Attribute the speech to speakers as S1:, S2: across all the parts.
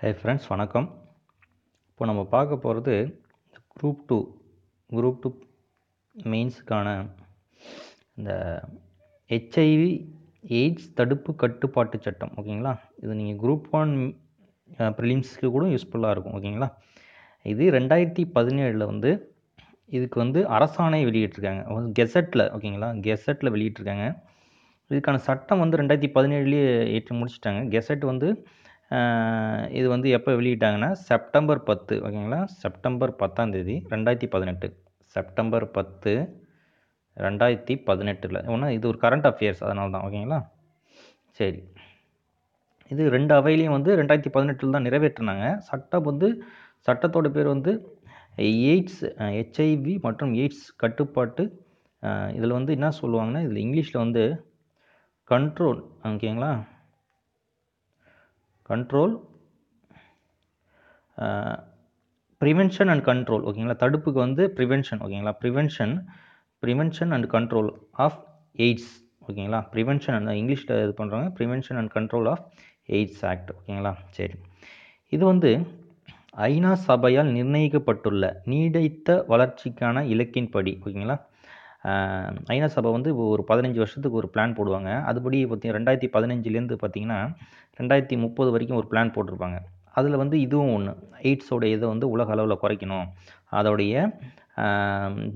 S1: hi friends வணக்கம் இப்போ நம்ம பார்க்க போகிறது குரூப் டூ குரூப் டூ மெயின்ஸுக்கான இந்த ஹெச்ஐவி எய்ட்ஸ் தடுப்பு கட்டுப்பாட்டு சட்டம் ஓகேங்களா இது நீங்கள் குரூப் ஒன் ப்ரிலிம்ஸ்க்கு கூட யூஸ்ஃபுல்லாக இருக்கும் ஓகேங்களா இது ரெண்டாயிரத்தி பதினேழில் வந்து இதுக்கு வந்து அரசாணை வெளியிட்ருக்காங்க கெசட்டில் ஓகேங்களா கெசட்டில் வெளியிட்ருக்காங்க இதுக்கான சட்டம் வந்து ரெண்டாயிரத்தி பதினேழுலேயே ஏற்றி முடிச்சிட்டாங்க கெசட் வந்து இது வந்து எப்போ வெளியிட்டாங்கன்னா செப்டம்பர் பத்து ஓகேங்களா செப்டம்பர் பத்தாம் தேதி ரெண்டாயிரத்தி பதினெட்டு செப்டம்பர் பத்து ரெண்டாயிரத்தி பதினெட்டில் ஒன்றா இது ஒரு கரண்ட் அஃபேர்ஸ் அதனால தான் ஓகேங்களா சரி இது ரெண்டு அவையிலையும் வந்து ரெண்டாயிரத்தி பதினெட்டில் தான் நிறைவேற்றினாங்க சட்டம் வந்து சட்டத்தோட பேர் வந்து எய்ட்ஸ் ஹெச்ஐவி மற்றும் எய்ட்ஸ் கட்டுப்பாட்டு இதில் வந்து என்ன சொல்லுவாங்கன்னா இதில் இங்கிலீஷில் வந்து கண்ட்ரோல் ஓகேங்களா கண்ட்ரோல் ப்ரிவென்ஷன் அண்ட் கண்ட்ரோல் ஓகேங்களா தடுப்புக்கு வந்து ப்ரிவென்ஷன் ஓகேங்களா prevention prevention and control of AIDS ஓகேங்களா ப்ரிவென்ஷன் அண்ட் இங்கிலீஷில் இது பண்ணுறாங்க prevention and control of AIDS act ஓகேங்களா சரி இது வந்து ஐநா சபையால் நிர்ணயிக்கப்பட்டுள்ள நீடித்த வளர்ச்சிக்கான இலக்கின்படி ஓகேங்களா ஐநா சபை வந்து ஒரு பதினஞ்சு வருஷத்துக்கு ஒரு பிளான் போடுவாங்க அதுபடி பார்த்தீங்கன்னா ரெண்டாயிரத்தி பதினஞ்சுலேருந்து பார்த்தீங்கன்னா ரெண்டாயிரத்தி முப்பது வரைக்கும் ஒரு பிளான் போட்டிருப்பாங்க அதில் வந்து இதுவும் ஒன்று எய்ட்ஸோடைய இதை வந்து உலக அளவில் குறைக்கணும் அதோடைய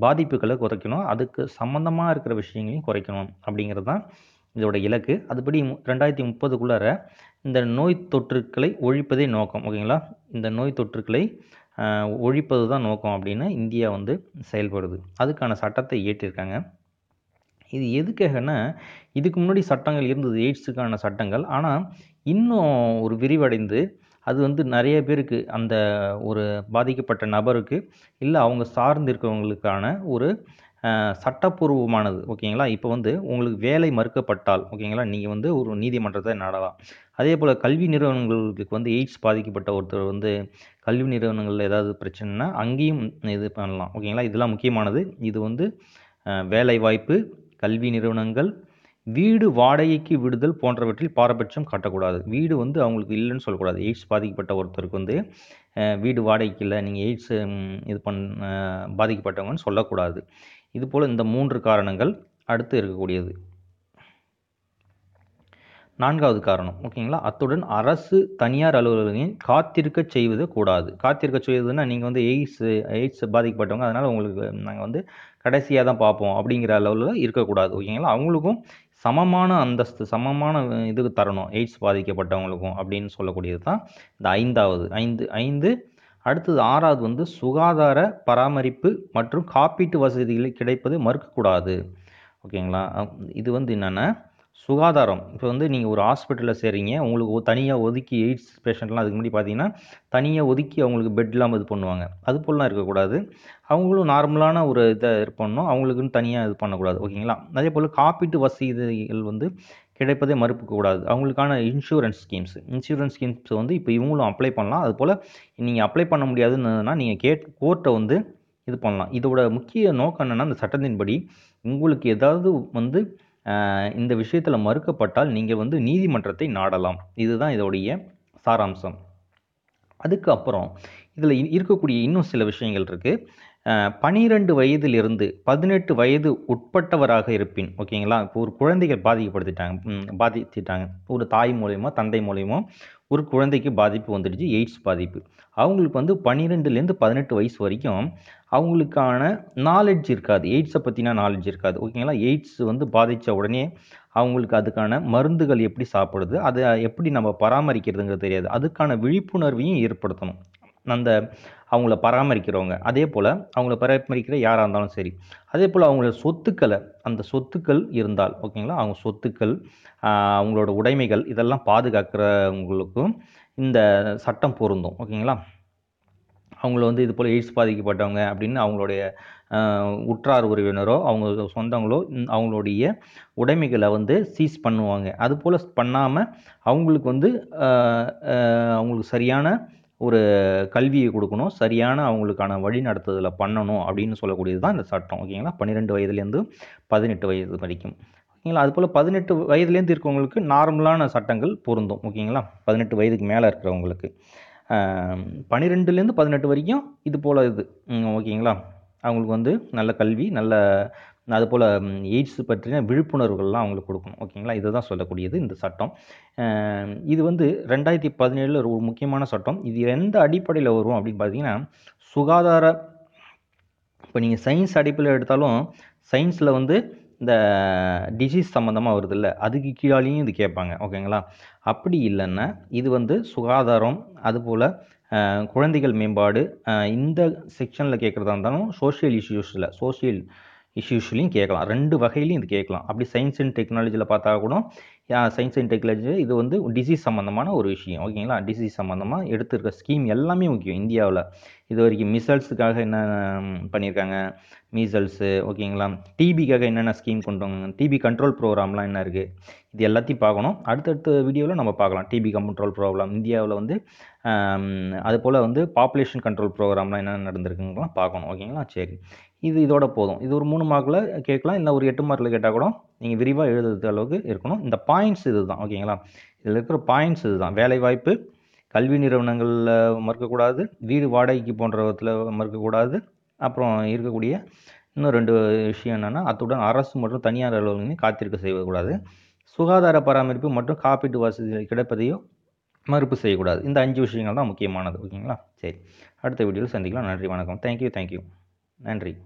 S1: பாதிப்புகளை குறைக்கணும் அதுக்கு சம்மந்தமாக இருக்கிற விஷயங்களையும் குறைக்கணும் அப்படிங்கிறது தான் இதோடய இலக்கு அதுபடி ரெண்டாயிரத்தி முப்பதுக்குள்ளார இந்த நோய் தொற்றுக்களை ஒழிப்பதே நோக்கம் ஓகேங்களா இந்த நோய் தொற்றுக்களை ஒழிப்பது தான் நோக்கம் அப்படின்னு இந்தியா வந்து செயல்படுது அதுக்கான சட்டத்தை இயற்றியிருக்காங்க இது எதுக்காகன்னா இதுக்கு முன்னாடி சட்டங்கள் இருந்தது எய்ட்ஸுக்கான சட்டங்கள் ஆனால் இன்னும் ஒரு விரிவடைந்து அது வந்து நிறைய பேருக்கு அந்த ஒரு பாதிக்கப்பட்ட நபருக்கு இல்லை அவங்க சார்ந்து இருக்கிறவங்களுக்கான ஒரு சட்டப்பூர்வமானது ஓகேங்களா இப்போ வந்து உங்களுக்கு வேலை மறுக்கப்பட்டால் ஓகேங்களா நீங்கள் வந்து ஒரு நீதிமன்றத்தை நாடலாம் அதே போல் கல்வி நிறுவனங்களுக்கு வந்து எய்ட்ஸ் பாதிக்கப்பட்ட ஒருத்தர் வந்து கல்வி நிறுவனங்களில் ஏதாவது பிரச்சனைனா அங்கேயும் இது பண்ணலாம் ஓகேங்களா இதெல்லாம் முக்கியமானது இது வந்து வேலை வாய்ப்பு கல்வி நிறுவனங்கள் வீடு வாடகைக்கு விடுதல் போன்றவற்றில் பாரபட்சம் காட்டக்கூடாது வீடு வந்து அவங்களுக்கு இல்லைன்னு சொல்லக்கூடாது எய்ட்ஸ் பாதிக்கப்பட்ட ஒருத்தருக்கு வந்து வீடு வாடகைக்கு இல்லை நீங்கள் எய்ட்ஸ் இது பண் பாதிக்கப்பட்டவங்கன்னு சொல்லக்கூடாது இதுபோல் இந்த மூன்று காரணங்கள் அடுத்து இருக்கக்கூடியது நான்காவது காரணம் ஓகேங்களா அத்துடன் அரசு தனியார் அலுவலகங்களில் காத்திருக்க செய்வது கூடாது காத்திருக்க செய்வதுன்னா நீங்கள் வந்து எய்ட்ஸ் எய்ட்ஸ் பாதிக்கப்பட்டவங்க அதனால் உங்களுக்கு நாங்கள் வந்து கடைசியாக தான் பார்ப்போம் அப்படிங்கிற அளவில் இருக்கக்கூடாது ஓகேங்களா அவங்களுக்கும் சமமான அந்தஸ்து சமமான இதுக்கு தரணும் எய்ட்ஸ் பாதிக்கப்பட்டவங்களுக்கும் அப்படின்னு சொல்லக்கூடியது தான் இந்த ஐந்தாவது ஐந்து ஐந்து அடுத்தது ஆறாவது வந்து சுகாதார பராமரிப்பு மற்றும் காப்பீட்டு வசதிகளை கிடைப்பது மறுக்கக்கூடாது ஓகேங்களா இது வந்து என்னென்னா சுகாதாரம் இப்போ வந்து நீங்கள் ஒரு ஹாஸ்பிட்டலில் சேரீங்க உங்களுக்கு தனியாக ஒதுக்கி எய்ட்ஸ் பேஷண்ட்லாம் அதுக்கு முன்னாடி பார்த்தீங்கன்னா தனியாக ஒதுக்கி அவங்களுக்கு பெட் இல்லாமல் இது பண்ணுவாங்க அது போலலாம் இருக்கக்கூடாது அவங்களும் நார்மலான ஒரு இதை பண்ணணும் அவங்களுக்குன்னு தனியாக இது பண்ணக்கூடாது ஓகேங்களா அதே போல் காப்பீட்டு வசதிகள் வந்து கிடைப்பதை கூடாது அவங்களுக்கான இன்சூரன்ஸ் ஸ்கீம்ஸ் இன்சூரன்ஸ் ஸ்கீம்ஸ் வந்து இப்போ இவங்களும் அப்ளை பண்ணலாம் அதுபோல் நீங்கள் அப்ளை பண்ண முடியாதுன்னா நீங்கள் கேட் கோர்ட்டை வந்து இது பண்ணலாம் இதோட முக்கிய நோக்கம் என்னென்னா அந்த சட்டத்தின்படி உங்களுக்கு ஏதாவது வந்து இந்த விஷயத்தில் மறுக்கப்பட்டால் நீங்கள் வந்து நீதிமன்றத்தை நாடலாம் இதுதான் இதோடைய சாராம்சம் அதுக்கப்புறம் இதில் இருக்கக்கூடிய இன்னும் சில விஷயங்கள் இருக்குது பனிரெண்டு வயதிலிருந்து பதினெட்டு வயது உட்பட்டவராக இருப்பின் ஓகேங்களா இப்போ ஒரு குழந்தைகள் பாதிக்கப்படுத்திட்டாங்க பாதித்திட்டாங்க ஒரு தாய் மூலயமா தந்தை மூலயமா ஒரு குழந்தைக்கு பாதிப்பு வந்துடுச்சு எய்ட்ஸ் பாதிப்பு அவங்களுக்கு வந்து பன்னிரெண்டுலேருந்து பதினெட்டு வயசு வரைக்கும் அவங்களுக்கான நாலெட்ஜ் இருக்காது எய்ட்ஸை பற்றினா நாலெட்ஜ் இருக்காது ஓகேங்களா எய்ட்ஸ் வந்து பாதித்த உடனே அவங்களுக்கு அதுக்கான மருந்துகள் எப்படி சாப்பிடுது அதை எப்படி நம்ம பராமரிக்கிறதுங்கிறது தெரியாது அதுக்கான விழிப்புணர்வையும் ஏற்படுத்தணும் அந்த அவங்கள பராமரிக்கிறவங்க அதே போல் அவங்கள பராமரிக்கிற யாராக இருந்தாலும் சரி அதே போல் அவங்களோட சொத்துக்களை அந்த சொத்துக்கள் இருந்தால் ஓகேங்களா அவங்க சொத்துக்கள் அவங்களோட உடைமைகள் இதெல்லாம் பாதுகாக்கிறவங்களுக்கும் இந்த சட்டம் பொருந்தும் ஓகேங்களா அவங்கள வந்து இது போல் எய்ட்ஸ் பாதிக்கப்பட்டவங்க அப்படின்னு அவங்களுடைய உற்றார் உறவினரோ அவங்க சொந்தங்களோ அவங்களுடைய உடைமைகளை வந்து சீஸ் பண்ணுவாங்க அது போல் பண்ணாமல் அவங்களுக்கு வந்து அவங்களுக்கு சரியான ஒரு கல்வியை கொடுக்கணும் சரியான அவங்களுக்கான வழி நடத்துதலை பண்ணணும் அப்படின்னு சொல்லக்கூடியது தான் இந்த சட்டம் ஓகேங்களா பன்னிரெண்டு வயதுலேருந்து பதினெட்டு வயது வரைக்கும் ஓகேங்களா அதுபோல் பதினெட்டு வயதுலேருந்து இருக்கவங்களுக்கு நார்மலான சட்டங்கள் பொருந்தும் ஓகேங்களா பதினெட்டு வயதுக்கு மேலே இருக்கிறவங்களுக்கு பன்னிரெண்டுலேருந்து பதினெட்டு வரைக்கும் இது போல் இது ஓகேங்களா அவங்களுக்கு வந்து நல்ல கல்வி நல்ல அதுபோல் எய்ட்ஸ் பற்றின விழிப்புணர்வுகள்லாம் அவங்களுக்கு கொடுக்கணும் ஓகேங்களா தான் சொல்லக்கூடியது இந்த சட்டம் இது வந்து ரெண்டாயிரத்தி பதினேழில் ஒரு முக்கியமான சட்டம் இது எந்த அடிப்படையில் வரும் அப்படின்னு பார்த்தீங்கன்னா சுகாதார இப்போ நீங்கள் சயின்ஸ் அடிப்படையில் எடுத்தாலும் சயின்ஸில் வந்து இந்த டிசீஸ் சம்மந்தமாக வருது இல்லை அதுக்கு கீழாலையும் இது கேட்பாங்க ஓகேங்களா அப்படி இல்லைன்னா இது வந்து சுகாதாரம் அதுபோல் குழந்தைகள் மேம்பாடு இந்த செக்ஷனில் கேட்குறதா இருந்தாலும் சோஷியல் இஷ்யூஸில் சோஷியல் இஷ்யூஸ்லையும் கேட்கலாம் ரெண்டு வகையிலையும் இது கேட்கலாம் அப்படி சயின்ஸ் அண்ட் டெக்னாலஜியில் பார்த்தா கூட சயின்ஸ் அண்ட் டெக்னாலஜி இது வந்து டிசீஸ் சம்மந்தமான ஒரு விஷயம் ஓகேங்களா டிசீஸ் சம்மந்தமாக எடுத்துருக்க ஸ்கீம் எல்லாமே முக்கியம் இந்தியாவில் இது வரைக்கும் மிசல்ஸுக்காக என்ன பண்ணியிருக்காங்க மீசல்ஸு ஓகேங்களா டிபிக்காக என்னென்ன ஸ்கீம் கொண்டு வாங்க டிபி கண்ட்ரோல் ப்ரோக்ராம்லாம் என்ன இருக்குது இது எல்லாத்தையும் பார்க்கணும் அடுத்தடுத்த வீடியோவில் நம்ம பார்க்கலாம் டிபி கண்ட்ரோல் ப்ரோக்ராம் இந்தியாவில் வந்து அதுபோல் வந்து பாப்புலேஷன் கண்ட்ரோல் ப்ரோக்ராம்லாம் என்னென்ன நடந்திருக்குங்கலாம் பார்க்கணும் ஓகேங்களா சரி இது இதோட போதும் இது ஒரு மூணு மார்க்கில் கேட்கலாம் இல்லை ஒரு எட்டு மார்க்கில் கேட்டால் கூட நீங்கள் விரிவாக எழுதுறது அளவுக்கு இருக்கணும் இந்த பாயிண்ட்ஸ் இது தான் ஓகேங்களா இதில் இருக்கிற பாயிண்ட்ஸ் இது தான் வேலைவாய்ப்பு கல்வி நிறுவனங்களில் மறுக்கக்கூடாது வீடு வாடகைக்கு போன்றவற்றில் மறுக்கக்கூடாது அப்புறம் இருக்கக்கூடிய இன்னும் ரெண்டு விஷயம் என்னென்னா அத்துடன் அரசு மற்றும் தனியார் அலுவலகங்களையும் காத்திருக்க செய்யக்கூடாது சுகாதார பராமரிப்பு மற்றும் காப்பீட்டு வசதி கிடைப்பதையோ மறுப்பு செய்யக்கூடாது இந்த அஞ்சு விஷயங்கள் தான் முக்கியமானது ஓகேங்களா சரி அடுத்த வீடியோவில் சந்திக்கலாம் நன்றி வணக்கம் தேங்க்யூ தேங்க்யூ நன்றி